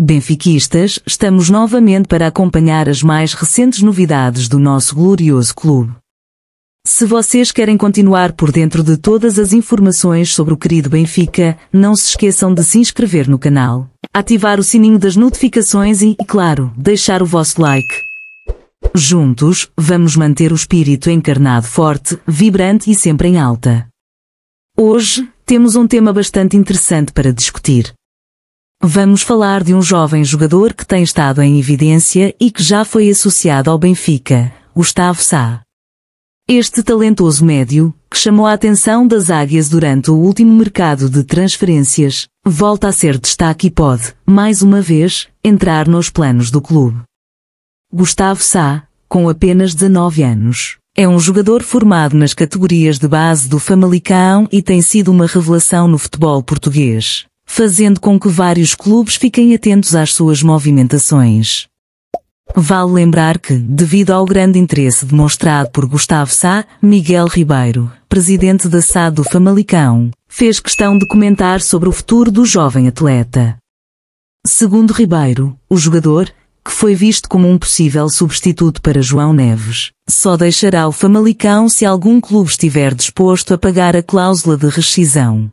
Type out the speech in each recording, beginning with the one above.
Benfiquistas, estamos novamente para acompanhar as mais recentes novidades do nosso glorioso clube. Se vocês querem continuar por dentro de todas as informações sobre o querido Benfica, não se esqueçam de se inscrever no canal, ativar o sininho das notificações e, claro, deixar o vosso like. Juntos, vamos manter o espírito encarnado forte, vibrante e sempre em alta. Hoje, temos um tema bastante interessante para discutir. Vamos falar de um jovem jogador que tem estado em evidência e que já foi associado ao Benfica, Gustavo Sá. Este talentoso médio, que chamou a atenção das águias durante o último mercado de transferências, volta a ser destaque e pode, mais uma vez, entrar nos planos do clube. Gustavo Sá, com apenas 19 anos, é um jogador formado nas categorias de base do Famalicão e tem sido uma revelação no futebol português fazendo com que vários clubes fiquem atentos às suas movimentações. Vale lembrar que, devido ao grande interesse demonstrado por Gustavo Sá, Miguel Ribeiro, presidente da Sá do Famalicão, fez questão de comentar sobre o futuro do jovem atleta. Segundo Ribeiro, o jogador, que foi visto como um possível substituto para João Neves, só deixará o Famalicão se algum clube estiver disposto a pagar a cláusula de rescisão.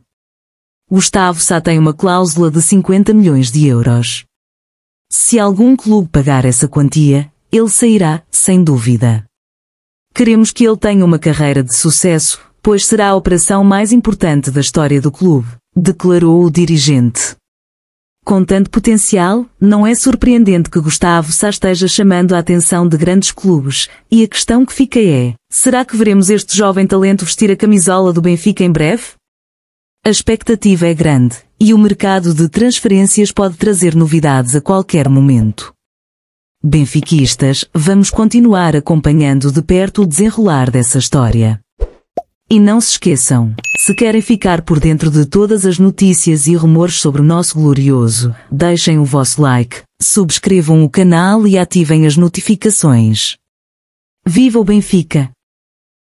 Gustavo Sá tem uma cláusula de 50 milhões de euros. Se algum clube pagar essa quantia, ele sairá, sem dúvida. Queremos que ele tenha uma carreira de sucesso, pois será a operação mais importante da história do clube, declarou o dirigente. Com tanto potencial, não é surpreendente que Gustavo Sá esteja chamando a atenção de grandes clubes, e a questão que fica é, será que veremos este jovem talento vestir a camisola do Benfica em breve? A expectativa é grande e o mercado de transferências pode trazer novidades a qualquer momento. Benfiquistas, vamos continuar acompanhando de perto o desenrolar dessa história. E não se esqueçam, se querem ficar por dentro de todas as notícias e rumores sobre o nosso glorioso, deixem o vosso like, subscrevam o canal e ativem as notificações. Viva o Benfica!